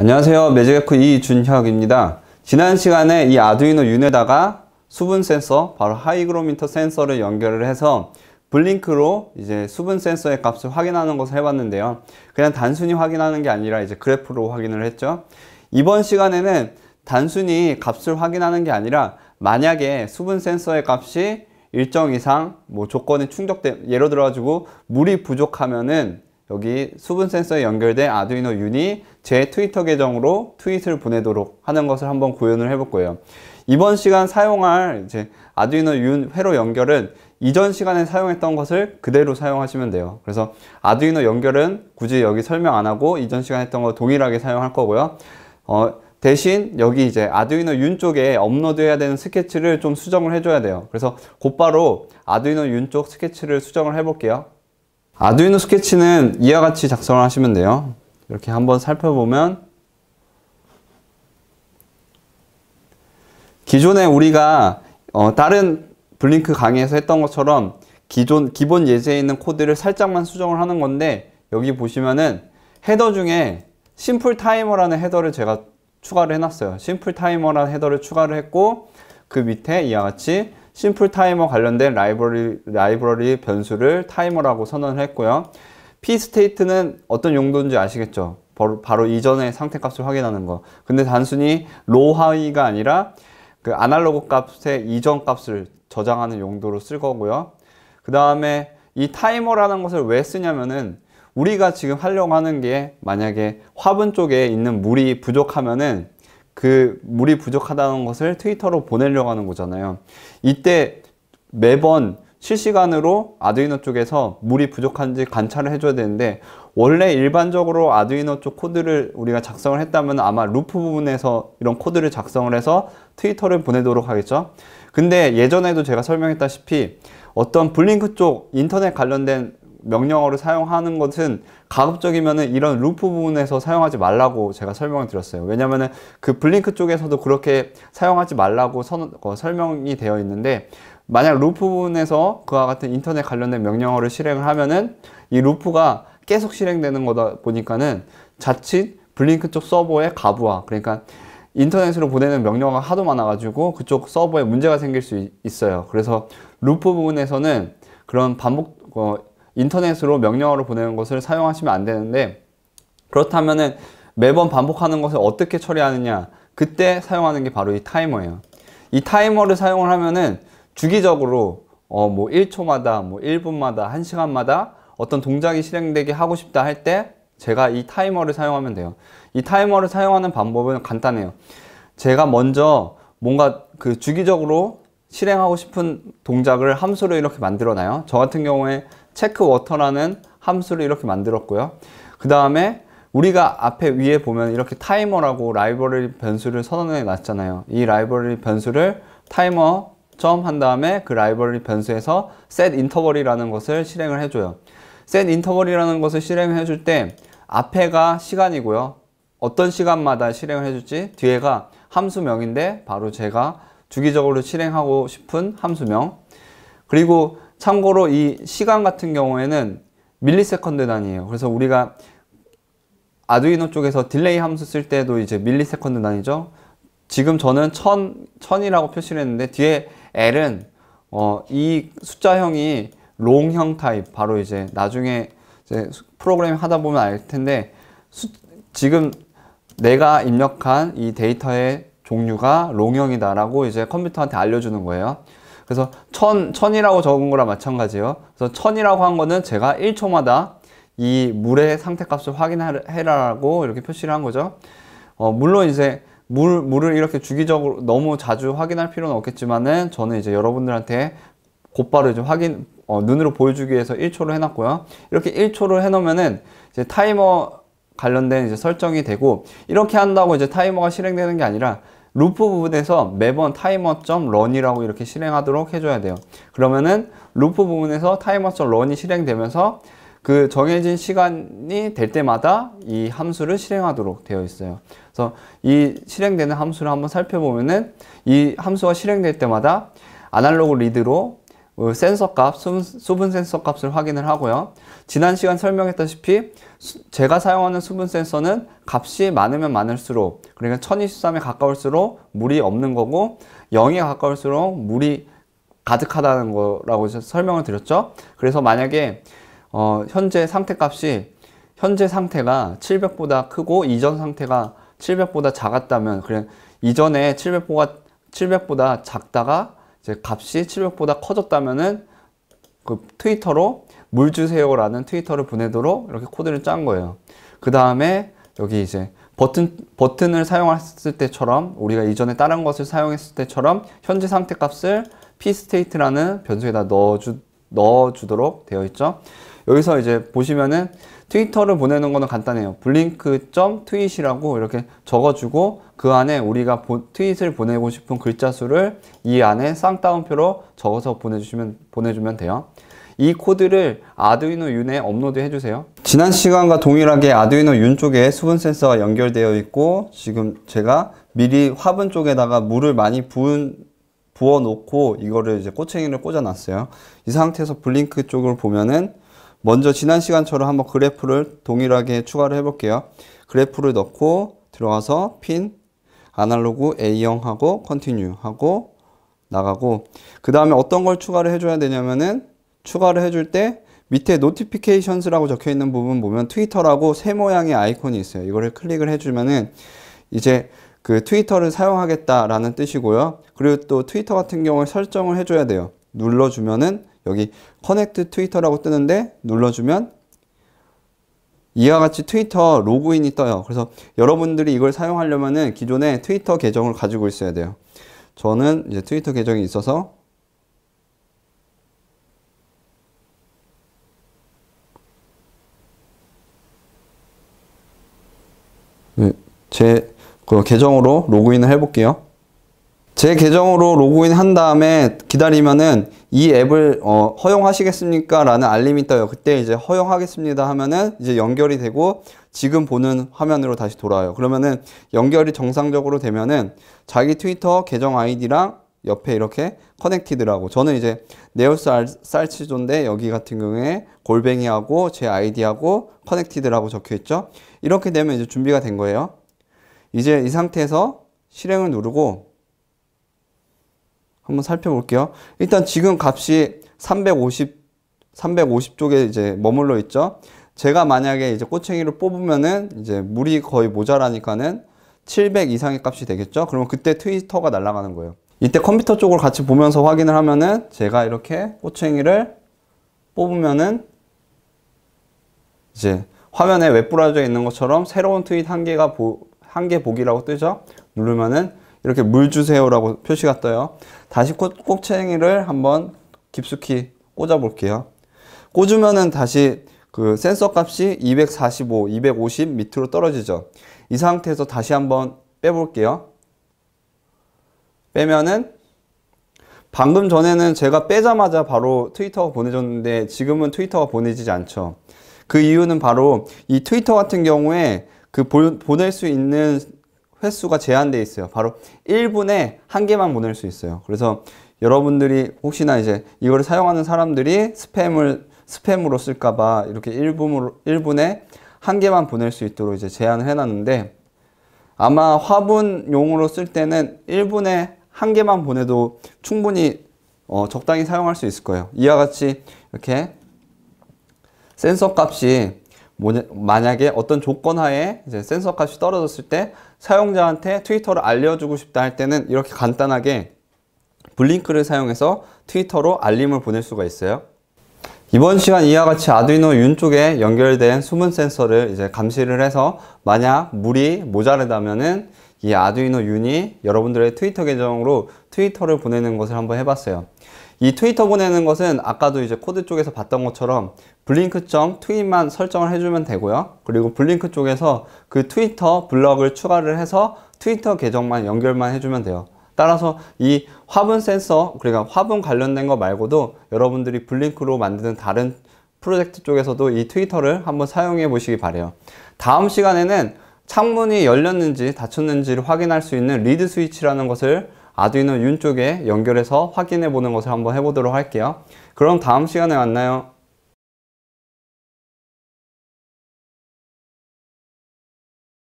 안녕하세요 매직에코 이준혁입니다 지난 시간에 이 아두이노 윤에다가 수분 센서 바로 하이그로미터 센서를 연결을 해서 블링크로 이제 수분 센서의 값을 확인하는 것을 해봤는데요 그냥 단순히 확인하는 게 아니라 이제 그래프로 확인을 했죠 이번 시간에는 단순히 값을 확인하는 게 아니라 만약에 수분 센서의 값이 일정 이상 뭐 조건이 충족돼 예로 들어 가지고 물이 부족하면은 여기 수분 센서에 연결된 아두이노 윤이 제 트위터 계정으로 트윗을 보내도록 하는 것을 한번 구현을 해볼 거예요. 이번 시간 사용할 이제 아두이노 윤 회로 연결은 이전 시간에 사용했던 것을 그대로 사용하시면 돼요. 그래서 아두이노 연결은 굳이 여기 설명 안 하고 이전 시간에 했던 거 동일하게 사용할 거고요. 어, 대신 여기 이제 아두이노 윤 쪽에 업로드해야 되는 스케치를 좀 수정을 해줘야 돼요. 그래서 곧바로 아두이노 윤 쪽 스케치를 수정을 해볼게요. 아두이노 스케치는 이와 같이 작성을 하시면 돼요. 이렇게 한번 살펴보면 기존에 우리가 어 다른 블링크 강의에서 했던 것처럼 기존 기본 예제에 있는 코드를 살짝만 수정을 하는 건데 여기 보시면은 헤더 중에 심플 타이머라는 헤더를 제가 추가를 해놨어요 심플 타이머라는 헤더를 추가를 했고 그 밑에 이와 같이 심플 타이머 관련된 라이브러리, 라이브러리 변수를 타이머라고 선언을 했고요 P 스테이트는 어떤 용도인지 아시겠죠? 바로, 바로 이전의 상태값을 확인하는 거. 근데 단순히 로 하이가 아니라 그 아날로그 값의 이전 값을 저장하는 용도로 쓸 거고요. 그 다음에 이 타이머라는 것을 왜 쓰냐면은 우리가 지금 하려고 하는 게 만약에 화분 쪽에 있는 물이 부족하면은 그 물이 부족하다는 것을 트위터로 보내려고 하는 거잖아요. 이때 매번 실시간으로 아두이노 쪽에서 물이 부족한지 관찰을 해줘야 되는데 원래 일반적으로 아두이노 쪽 코드를 우리가 작성을 했다면 아마 루프 부분에서 이런 코드를 작성을 해서 트위터를 보내도록 하겠죠 근데 예전에도 제가 설명했다시피 어떤 블링크 쪽 인터넷 관련된 명령어를 사용하는 것은 가급적이면은 이런 루프 부분에서 사용하지 말라고 제가 설명을 드렸어요. 왜냐면은 그 블링크 쪽에서도 그렇게 사용하지 말라고 선, 어, 설명이 되어 있는데 만약 루프 부분에서 그와 같은 인터넷 관련된 명령어를 실행을 하면은 이 루프가 계속 실행되는 거다 보니까는 자칫 블링크 쪽 서버의 가부화 그러니까 인터넷으로 보내는 명령어가 하도 많아가지고 그쪽 서버에 문제가 생길 수 있어요 그래서 루프 부분에서는 그런 반복 어, 인터넷으로 명령어를 보내는 것을 사용하시면 안 되는데 그렇다면은 매번 반복하는 것을 어떻게 처리하느냐 그때 사용하는 게 바로 이 타이머예요 이 타이머를 사용을 하면은 주기적으로 어뭐 1초마다 뭐 1분마다 뭐 1시간마다 어떤 동작이 실행되게 하고 싶다 할 때 제가 이 타이머를 사용하면 돼요. 이 타이머를 사용하는 방법은 간단해요. 제가 먼저 뭔가 그 주기적으로 실행하고 싶은 동작을 함수로 이렇게 만들어 놔요. 저 같은 경우에 체크 워터라는 함수를 이렇게 만들었고요. 그 다음에 우리가 앞에 위에 보면 이렇게 타이머라고 라이브러리 변수를 선언해 놨잖아요. 이 라이브러리 변수를 타이머 처음 한 다음에 그 라이벌리 변수에서 set i n t e r v a l 이라는 것을 실행을 해줘요. set i n t e r v a l 이라는 것을 실행을 해줄 때 앞에가 시간이고요. 어떤 시간마다 실행을 해줄지 뒤에가 함수명인데 바로 제가 주기적으로 실행하고 싶은 함수명 그리고 참고로 이 시간 같은 경우에는 밀리세컨드 단위예요. 그래서 우리가 아두이노 쪽에서 딜레이 함수 쓸 때도 이제 밀리세컨드 단위죠. 지금 저는 천, 천이라고 표시를 했는데 뒤에 L은 어, 이 숫자형이 롱형 타입 바로 이제 나중에 이제 프로그램 하다 보면 알 텐데 수, 지금 내가 입력한 이 데이터의 종류가 롱형이다 라고 이제 컴퓨터한테 알려주는 거예요 그래서 천, 천이라고 적은 거랑 마찬가지예요 그래서 천이라고 한 거는 제가 1초마다 이 물의 상태값을 확인해라라고 이렇게 표시를 한 거죠 어, 물론 이제 물, 물을 이렇게 주기적으로 너무 자주 확인할 필요는 없겠지만은 저는 이제 여러분들한테 곧바로 이제 확인, 어, 눈으로 보여주기 위해서 1초를 해놨고요. 이렇게 1초를 해놓으면은 이제 타이머 관련된 이제 설정이 되고 이렇게 한다고 이제 타이머가 실행되는 게 아니라 루프 부분에서 매번 타이머.run이라고 이렇게 실행하도록 해줘야 돼요. 그러면은 루프 부분에서 타이머.run이 실행되면서 그 정해진 시간이 될 때마다 이 함수를 실행하도록 되어 있어요. 그래서 이 실행되는 함수를 한번 살펴보면은 이 함수가 실행될 때마다 아날로그 리드로 어, 센서 값, 수분 센서 값을 확인을 하고요. 지난 시간 설명했다시피 제가 사용하는 수분 센서는 값이 많으면 많을수록 그러니까 1023에 가까울수록 물이 없는 거고 0에 가까울수록 물이 가득하다는 거라고 설명을 드렸죠. 그래서 만약에 어, 현재 상태값이 현재 상태가 700보다 크고 이전 상태가 700보다 작았다면 그래 이전에 700보다 700보다 작다가 이제 값이 700보다 커졌다면은 그 트위터로 물 주세요라는 트위터를 보내도록 이렇게 코드를 짠 거예요. 그 다음에 여기 이제 버튼, 버튼을 사용했을 때처럼 우리가 이전에 다른 것을 사용했을 때처럼 현재 상태 값을 pState라는 변수에다 넣어주, 넣어주도록 되어 있죠. 여기서 이제 보시면은 트위터를 보내는 거는 간단해요. 블링크.트윗이라고 점 이렇게 적어주고 그 안에 우리가 트윗을 보내고 싶은 글자 수를 이 안에 쌍따옴표로 적어서 보내주시면, 보내주면 돼요. 이 코드를 아두이노 윤에 업로드 해주세요. 지난 시간과 동일하게 아두이노 윤 쪽에 수분 센서가 연결되어 있고 지금 제가 미리 화분 쪽에다가 물을 많이 부은 부어 놓고 이거를 이제 꼬챙이를 꽂아 놨어요. 이 상태에서 블링크 쪽을 보면은 먼저 지난 시간처럼 한번 그래프를 동일하게 추가를 해볼게요. 그래프를 넣고 들어가서 핀 아날로그 A형 하고 컨티뉴 하고 나가고 그 다음에 어떤 걸 추가를 해줘야 되냐면은 추가를 해줄 때 밑에 노티피케이션스라고 적혀 있는 부분 보면 트위터라고 세 모양의 아이콘이 있어요. 이거를 클릭을 해주면은 이제 그 트위터를 사용하겠다라는 뜻이고요. 그리고 또 트위터 같은 경우에 설정을 해줘야 돼요. 눌러주면은 여기 커넥트 트위터라고 뜨는데 눌러주면 이와 같이 트위터 로그인이 떠요. 그래서 여러분들이 이걸 사용하려면은 기존에 트위터 계정을 가지고 있어야 돼요. 저는 이제 트위터 계정이 있어서 네, 제그 계정으로 로그인을 해볼게요. 제 계정으로 로그인 한 다음에 기다리면은 이 앱을 어, 허용하시겠습니까? 라는 알림이 떠요. 그때 이제 허용하겠습니다 하면은 이제 연결이 되고 지금 보는 화면으로 다시 돌아와요. 그러면은 연결이 정상적으로 되면은 자기 트위터 계정 아이디랑 옆에 이렇게 커넥티드라고 저는 이제 네오스 쌀치존데 여기 같은 경우에 골뱅이하고 제 아이디하고 커넥티드라고 적혀 있죠 이렇게 되면 이제 준비가 된 거예요 이제 이 상태에서 실행을 누르고 한번 살펴볼게요. 일단 지금 값이 350, 350쪽에 이제 머물러 있죠. 제가 만약에 이제 꼬챙이를 뽑으면은 이제 물이 거의 모자라니까는 700 이상의 값이 되겠죠. 그러면 그때 트위터가 날아가는 거예요. 이때 컴퓨터 쪽으로 같이 보면서 확인을 하면은 제가 이렇게 꼬챙이를 뽑으면은 이제 화면에 웹 브라우저에 있는 것처럼 새로운 트윗 한 개가 보, 한 개 보기라고 뜨죠. 누르면은 이렇게 물 주세요라고 표시가 떠요. 다시 꼭챙이를 한번 깊숙이 꽂아 볼게요. 꽂으면은 다시 그 센서 값이 245, 250 밑으로 떨어지죠. 이 상태에서 다시 한번 빼볼게요. 빼면은 방금 전에는 제가 빼자마자 바로 트위터가 보내줬는데 지금은 트위터가 보내지 않죠. 그 이유는 바로 이 트위터 같은 경우에 그 보낼 수 있는 횟수가 제한되어 있어요. 바로 1분에 한 개만 보낼 수 있어요. 그래서 여러분들이 혹시나 이제 이걸 사용하는 사람들이 스팸을 스팸으로 쓸까봐 이렇게 1분으로, 1분에 한 개만 보낼 수 있도록 이제 제한을 해놨는데 아마 화분용으로 쓸 때는 1분에 한 개만 보내도 충분히 어, 적당히 사용할 수 있을 거예요. 이와 같이 이렇게 센서 값이 뭐냐, 만약에 어떤 조건 하에 센서 값이 떨어졌을 때 사용자한테 트위터를 알려주고 싶다 할 때는 이렇게 간단하게 블링크를 사용해서 트위터로 알림을 보낼 수가 있어요. 이번 시간 이와 같이 아두이노 윤 쪽에 연결된 수문 센서를 이제 감시를 해서 만약 물이 모자르다면은 이 아두이노 윤이 여러분들의 트위터 계정으로 트위터를 보내는 것을 한번 해봤어요. 이 트위터 보내는 것은 아까도 이제 코드 쪽에서 봤던 것처럼 블링크 점 트윗만 설정을 해주면 되고요. 그리고 블링크 쪽에서 그 트위터 블럭을 추가를 해서 트위터 계정만 연결만 해주면 돼요. 따라서 이 화분 센서 그러니까 화분 관련된 거 말고도 여러분들이 블링크로 만드는 다른 프로젝트 쪽에서도 이 트위터를 한번 사용해 보시기 바래요. 다음 시간에는 창문이 열렸는지 닫혔는지를 확인할 수 있는 리드 스위치라는 것을 아두이노 윤 쪽에 연결해서 확인해 보는 것을 한번 해보도록 할게요. 그럼 다음 시간에 만나요.